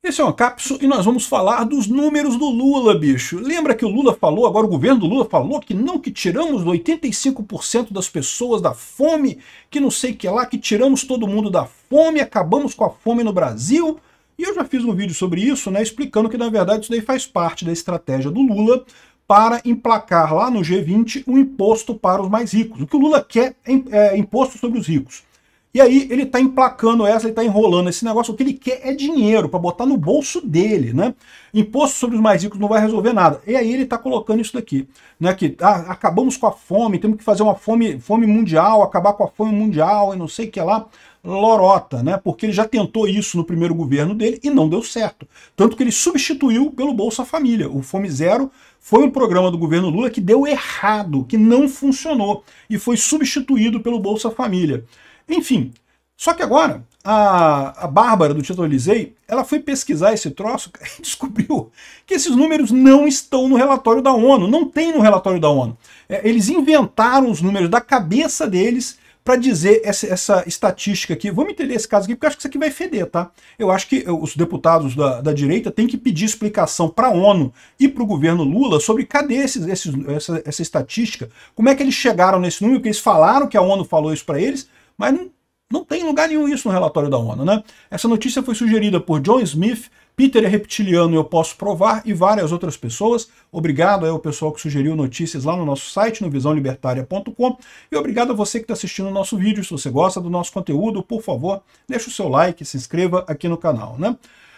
Esse é o capso e nós vamos falar dos números do Lula, bicho. Lembra que o Lula falou, agora o governo do Lula falou que não, que tiramos 85% das pessoas da fome, que não sei que lá, que tiramos todo mundo da fome, acabamos com a fome no Brasil. E eu já fiz um vídeo sobre isso, né, explicando que na verdade isso daí faz parte da estratégia do Lula para emplacar lá no G20 um imposto para os mais ricos. O que o Lula quer é, é imposto sobre os ricos. E aí ele está emplacando essa, ele está enrolando esse negócio. O que ele quer é dinheiro para botar no bolso dele, né? Imposto sobre os mais ricos não vai resolver nada. E aí ele está colocando isso daqui, né? Que ah, acabamos com a fome, temos que fazer uma fome, fome mundial, acabar com a fome mundial e não sei o que lá lorota, né? Porque ele já tentou isso no primeiro governo dele e não deu certo. Tanto que ele substituiu pelo Bolsa Família. O Fome Zero foi um programa do governo Lula que deu errado, que não funcionou e foi substituído pelo Bolsa Família. Enfim, só que agora a, a Bárbara do Tito Elisei, ela foi pesquisar esse troço e descobriu que esses números não estão no relatório da ONU, não tem no relatório da ONU. É, eles inventaram os números da cabeça deles para dizer essa, essa, estatística aqui. Vamos entender esse caso aqui, porque eu acho que isso aqui vai feder, tá? Eu acho que eh, os deputados da, da direita têm que pedir explicação para a ONU e para o governo Lula sobre cadê esses, esses, essa, essa estatística, como é que eles chegaram nesse número, que eles falaram que a ONU falou isso para eles, mas não, não tem lugar nenhum isso no relatório da ONU, né? Essa notícia foi sugerida por John Smith, Peter é reptiliano, eu posso provar, e várias outras pessoas. Obrigado aí ao pessoal que sugeriu notícias lá no nosso site, no visãolibertaria.com. E obrigado a você que está assistindo o nosso vídeo. Se você gosta do nosso conteúdo, por favor, deixe o seu like, se inscreva aqui no canal, né?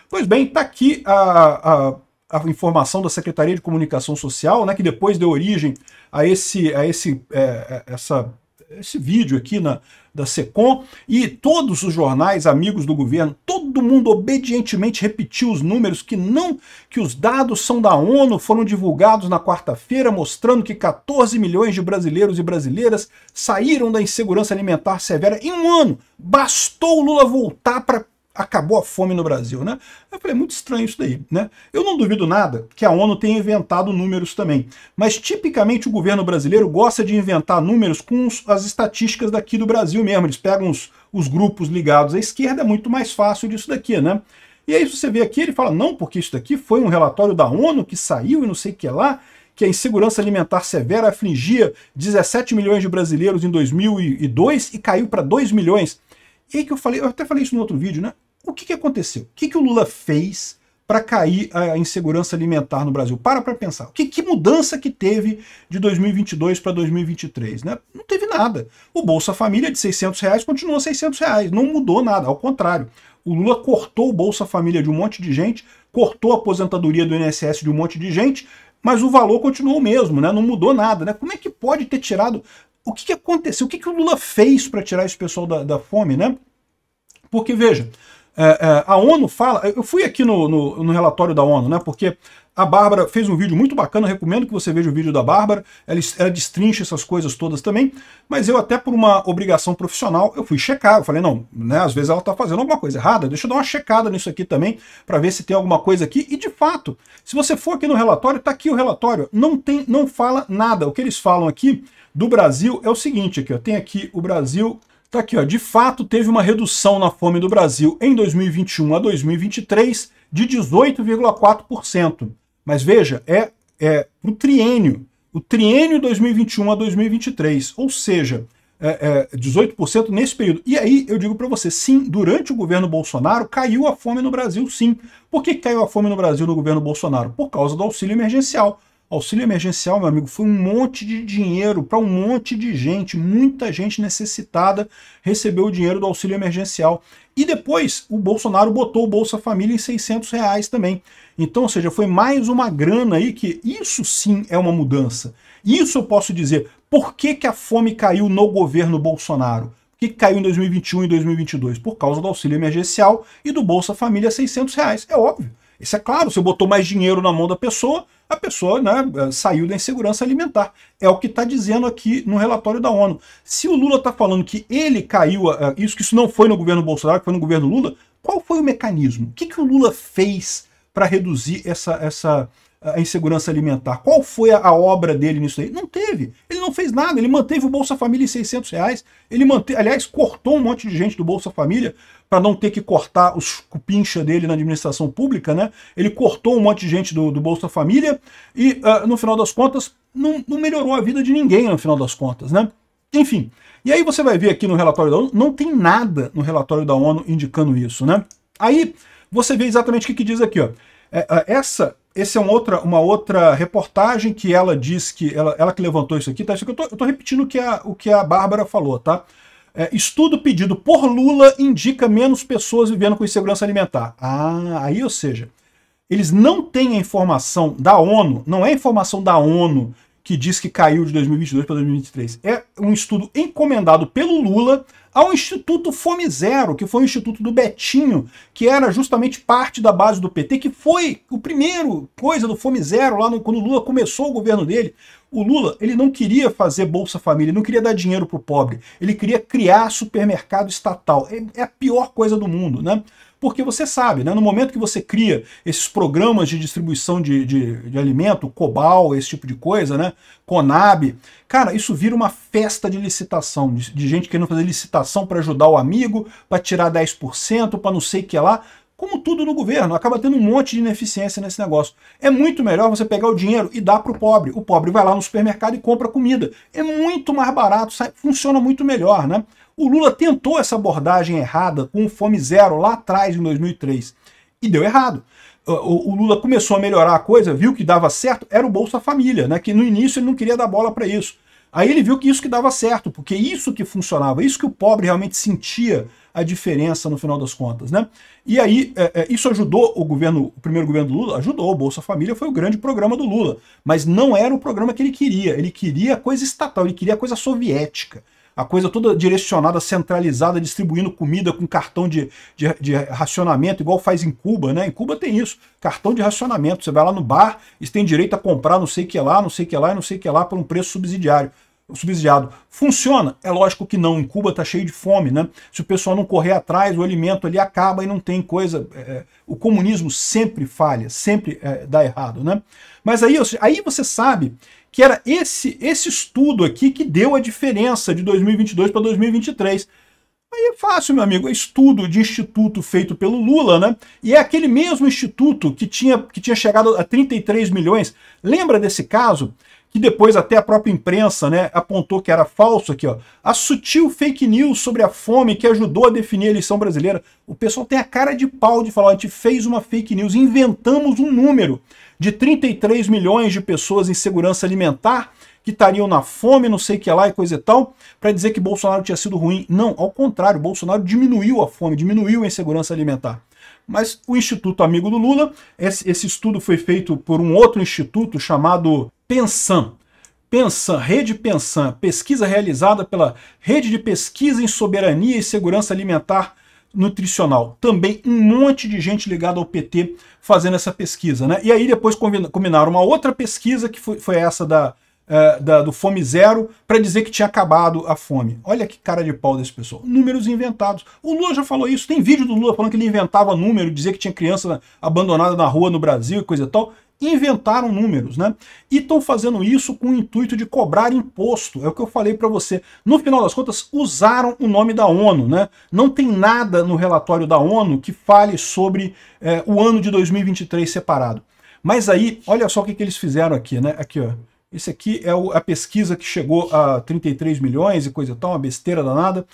Pois bem, está aqui a, a a informação da Secretaria de Comunicação Social, né, que depois deu origem a, esse, a esse, é, é essa esse vídeo aqui na, da SECOM e todos os jornais amigos do governo, todo mundo obedientemente repetiu os números que não que os dados são da ONU, foram divulgados na quarta-feira mostrando que 14 milhões de brasileiros e brasileiras saíram da insegurança alimentar severa em um ano. Bastou o Lula voltar para acabou a fome no Brasil, né? Eu falei, é muito estranho isso daí, né? Eu não duvido nada que a ONU tenha inventado números também, mas tipicamente o governo brasileiro gosta de inventar números com as estatísticas daqui do Brasil mesmo, eles pegam os, os grupos ligados à esquerda, é muito mais fácil disso daqui, né? E aí você vê aqui, ele fala, não, porque isso daqui foi um relatório da ONU que saiu e não sei o que lá, que a insegurança alimentar severa afligia 17 milhões de brasileiros em 2002 e caiu para 2 milhões. E aí que eu falei, eu até falei isso no outro vídeo, né? o que, que aconteceu? O que, que o Lula fez para cair a insegurança alimentar no Brasil? Para para pensar. Que, que mudança que teve de 2022 para 2023? Né? Não teve nada. O Bolsa Família de 600 reais continua 600 reais. Não mudou nada, ao contrário. O Lula cortou o Bolsa Família de um monte de gente, cortou a aposentadoria do INSS de um monte de gente, mas o valor continuou o mesmo, né? não mudou nada. Né? Como é que pode ter tirado... O que, que aconteceu? O que, que o Lula fez para tirar esse pessoal da, da fome? né? Porque, veja, é, é, a ONU fala, eu fui aqui no, no, no, relatório da ONU, né? Porque a Bárbara fez um vídeo muito bacana, recomendo que você veja o vídeo da Bárbara, ela, ela destrincha essas coisas todas também, mas eu até por uma obrigação profissional, eu fui checar, eu falei, não, né, às vezes ela está fazendo alguma coisa errada, deixa eu dar uma checada nisso aqui também, para ver se tem alguma coisa aqui, e de fato, se você for aqui no relatório, está aqui o relatório, não tem, não fala nada, o que eles falam aqui do Brasil é o seguinte, aqui, ó, tem aqui o Brasil Tá aqui, ó. De fato, teve uma redução na fome do Brasil em 2021 a 2023 de 18,4%. Mas veja, é, é o triênio. O triênio 2021 a 2023. Ou seja, é, é 18% nesse período. E aí eu digo para você, sim, durante o governo Bolsonaro caiu a fome no Brasil, sim. Por que caiu a fome no Brasil no governo Bolsonaro? Por causa do auxílio emergencial. Auxílio emergencial, meu amigo, foi um monte de dinheiro para um monte de gente, muita gente necessitada recebeu o dinheiro do auxílio emergencial. E depois o Bolsonaro botou o Bolsa Família em 600 reais também. Então, ou seja, foi mais uma grana aí que isso sim é uma mudança. Isso eu posso dizer. Por que, que a fome caiu no governo Bolsonaro? que caiu em 2021 e 2022 por causa do auxílio emergencial e do Bolsa Família 600 reais. É óbvio. Isso é claro, você botou mais dinheiro na mão da pessoa, a pessoa né, eh, saiu da insegurança alimentar. É o que está dizendo aqui no relatório da ONU. Se o Lula está falando que ele caiu, isso que isso não foi no governo Bolsonaro, que foi no governo Lula, qual foi o mecanismo? O que, que o Lula fez para reduzir essa, essa, a insegurança alimentar. Qual foi a, obra dele nisso aí? Não teve. Ele não fez nada. Ele manteve o Bolsa Família em 600 reais. Ele manteve, aliás, cortou um monte de gente do Bolsa Família para não ter que cortar os cupincha dele na administração pública, né? Ele cortou um monte de gente do, do Bolsa Família e, uh, no final das contas, não, não melhorou a vida de ninguém, no final das contas, né? Enfim, e aí você vai ver aqui no relatório da ONU, não tem nada no relatório da ONU indicando isso, né? Aí você vê exatamente o que, que diz aqui, ó. É, é, essa essa é um outra, uma outra reportagem que ela diz que, ela, ela que levantou isso aqui, tá? Isso aqui eu tô, eu tô repetindo o que a, o que a Bárbara falou, tá? É, estudo pedido por Lula indica menos pessoas vivendo com insegurança alimentar. Ah, aí, ou seja, eles não têm a informação da ONU, não é a informação da ONU que diz que caiu de 2022 para 2023. É um estudo encomendado pelo Lula ao Instituto Fome Zero, que foi o Instituto do Betinho, que era justamente parte da base do PT, que foi o primeiro coisa do Fome Zero lá no, quando o Lula começou o governo dele. O Lula, ele não queria fazer Bolsa Família, não queria dar dinheiro para o pobre, ele queria criar supermercado estatal. É, é a pior coisa do mundo, né? Porque você sabe, né, no momento que você cria esses programas de distribuição de, de, de alimento, Cobal, esse tipo de coisa, né, Conab, cara, isso vira uma festa de licitação, de, de gente querendo fazer licitação para ajudar o amigo, para tirar 10%, para não sei o que lá como tudo no governo, acaba tendo um monte de ineficiência nesse negócio. É muito melhor você pegar o dinheiro e dar para o pobre. O pobre vai lá no supermercado e compra comida. É muito mais barato, funciona muito melhor, né? O Lula tentou essa abordagem errada com o Fome Zero lá atrás, em 2003, e deu errado. O, Lula começou a melhorar a coisa, viu que dava certo, era o Bolsa Família, né? que no início ele não queria dar bola para isso. Aí ele viu que isso que dava certo, porque isso que funcionava, isso que o pobre realmente sentia a diferença no final das contas, né? E aí é, é, isso ajudou o governo, o primeiro governo do Lula, ajudou o Bolsa Família, foi o grande programa do Lula, mas não era o programa que ele queria. Ele queria coisa estatal, ele queria coisa soviética a coisa toda direcionada, centralizada, distribuindo comida com cartão de, de, de, racionamento, igual faz em Cuba, né? Em Cuba tem isso, cartão de racionamento. Você vai lá no bar e tem direito a comprar não sei o que lá, não sei o que lá e não sei o que lá por um preço subsidiário subsidiado. Funciona? É lógico que não. Em Cuba está cheio de fome, né? Se o pessoal não correr atrás, o alimento ali acaba e não tem coisa. É, é o comunismo sempre falha, sempre é, dá errado, né? Mas aí, aí você sabe que era esse, esse estudo aqui que deu a diferença de 2022 para 2023. Aí é fácil, meu amigo, é estudo de instituto feito pelo Lula, né? E é aquele mesmo instituto que tinha, que tinha chegado a 33 milhões. Lembra desse caso? que depois até a própria imprensa né, apontou que era falso aqui, ó. A sutil fake news sobre a fome que ajudou a definir a eleição brasileira. O pessoal tem a cara de pau de falar, a gente fez uma fake news, inventamos um número de 33 milhões de pessoas em segurança alimentar, que estariam na fome, não sei o que lá e coisa e tal, para dizer que Bolsonaro tinha sido ruim. Não, ao contrário, Bolsonaro diminuiu a fome, diminuiu a insegurança alimentar. Mas o Instituto Amigo do Lula, esse, esse estudo foi feito por um outro instituto chamado Pensam. Pensam, Rede Pensam, pesquisa realizada pela Rede de Pesquisa em Soberania e Segurança Alimentar nutricional. Também um monte de gente ligada ao PT fazendo essa pesquisa. Né? E aí depois combinaram uma outra pesquisa, que foi, foi essa da, uh, da, do Fome Zero, para dizer que tinha acabado a fome. Olha que cara de pau desse pessoal. Números inventados. O Lula já falou isso. Tem vídeo do Lula falando que ele inventava número, dizer que tinha criança abandonada na rua no Brasil e coisa e tal inventaram números, né? E estão fazendo isso com o intuito de cobrar imposto. É o que eu falei para você. No final das contas, usaram o nome da ONU, né? Não tem nada no relatório da ONU que fale sobre é, o ano de 2023 separado. Mas aí, olha só o que, que eles fizeram aqui, né? Aqui, ó. Esse aqui é o, a pesquisa que chegou a 33 milhões e coisa e tal, uma besteira danada.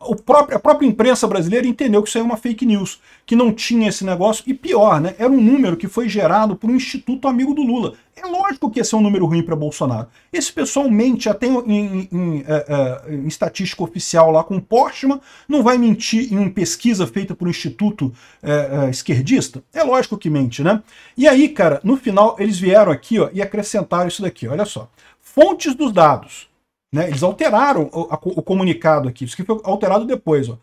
o próprio, a própria imprensa brasileira entendeu que isso é uma fake news, que não tinha esse negócio. E pior, né? Era um número que foi gerado por um instituto amigo do Lula. É lógico que esse é um número ruim para Bolsonaro. Esse pessoal mente, já tem em, em, em, é, é, em, estatística oficial lá com Postman, não vai mentir em pesquisa feita por um instituto é, é, esquerdista? É lógico que mente, né? E aí, cara, no final eles vieram aqui ó, e acrescentaram isso daqui, olha só. Fontes dos dados. Né? Eles alteraram o, a, o comunicado aqui, isso que foi alterado depois. Ó.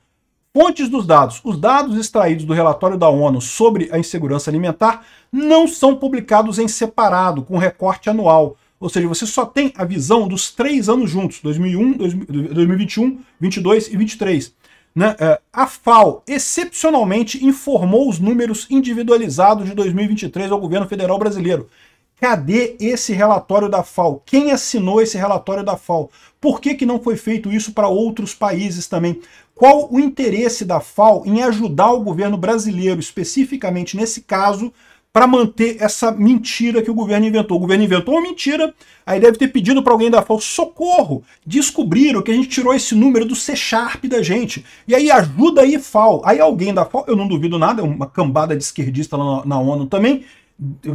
Fontes dos dados. Os dados extraídos do relatório da ONU sobre a insegurança alimentar não são publicados em separado, com recorte anual. Ou seja, você só tem a visão dos três anos juntos, 2001, 2021, 22 e 23. Né? É, a FAO excepcionalmente informou os números individualizados de 2023 ao governo federal brasileiro. Cadê esse relatório da FAO? Quem assinou esse relatório da FAO? Por que, que não foi feito isso para outros países também? Qual o interesse da FAO em ajudar o governo brasileiro, especificamente nesse caso, para manter essa mentira que o governo inventou? O governo inventou uma mentira, aí deve ter pedido para alguém da FAO socorro, descobriram que a gente tirou esse número do C Sharp da gente, e aí ajuda aí FAO. Aí alguém da FAO, eu não duvido nada, é uma cambada de esquerdista lá na ONU também,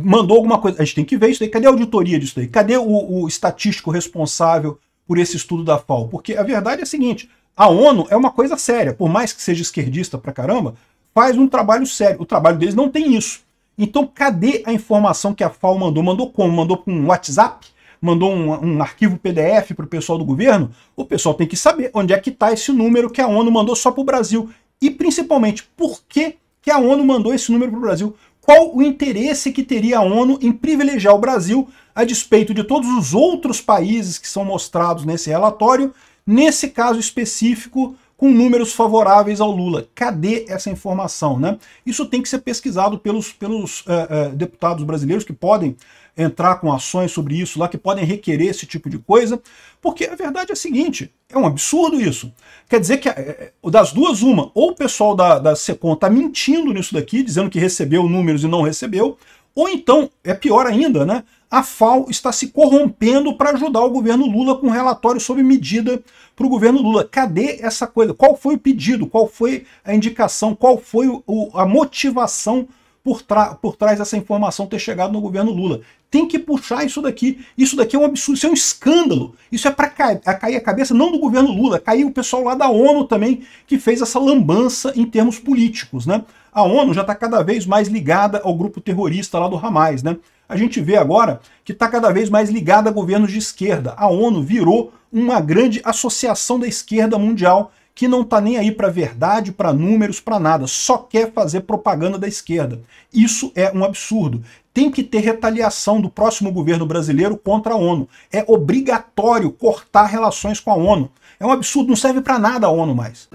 mandou alguma coisa. A gente tem que ver isso daí. Cadê a auditoria disso daí? Cadê o, o estatístico responsável por esse estudo da FAO? Porque a verdade é a seguinte: a ONU é uma coisa séria, por mais que seja esquerdista pra caramba, faz um trabalho sério. O trabalho deles não tem isso. Então, cadê a informação que a FAO mandou? Mandou como? Mandou com um WhatsApp? Mandou um, um arquivo PDF para o pessoal do governo? O pessoal tem que saber onde é que está esse número que a ONU mandou só para o Brasil. E, principalmente, por que, que a ONU mandou esse número para o Brasil? qual o interesse que teria a ONU em privilegiar o Brasil, a despeito de todos os outros países que são mostrados nesse relatório, nesse caso específico com números favoráveis ao Lula. Cadê essa informação? Né? Isso tem que ser pesquisado pelos, pelos uh, uh, deputados brasileiros que podem entrar com ações sobre isso lá, que podem requerer esse tipo de coisa, porque a verdade é a seguinte, é um absurdo isso. Quer dizer que eh, das duas, uma, ou o pessoal da, da SECOM está mentindo nisso daqui, dizendo que recebeu números e não recebeu, ou então, é pior ainda, né? a FAO está se corrompendo para ajudar o governo Lula com um relatório sobre medida para o governo Lula. Cadê essa coisa? Qual foi o pedido? Qual foi a indicação? Qual foi o, a motivação por, por trás dessa informação ter chegado no governo Lula? Tem que puxar isso daqui. Isso daqui é um absurdo, isso é um escândalo. Isso é para ca é cair a cabeça não do governo Lula, cair o pessoal lá da ONU também, que fez essa lambança em termos políticos. Né? A ONU já está cada vez mais ligada ao grupo terrorista lá do Hamas. Né? a gente vê agora que está cada vez mais ligada a governos de esquerda. A ONU virou uma grande associação da esquerda mundial que não está nem aí para verdade, para números, para nada, só quer fazer propaganda da esquerda. Isso é um absurdo. Tem que ter retaliação do próximo governo brasileiro contra a ONU. É obrigatório cortar relações com a ONU. É um absurdo, não serve para nada a ONU mais.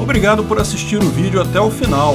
Obrigado por assistir o vídeo até o final.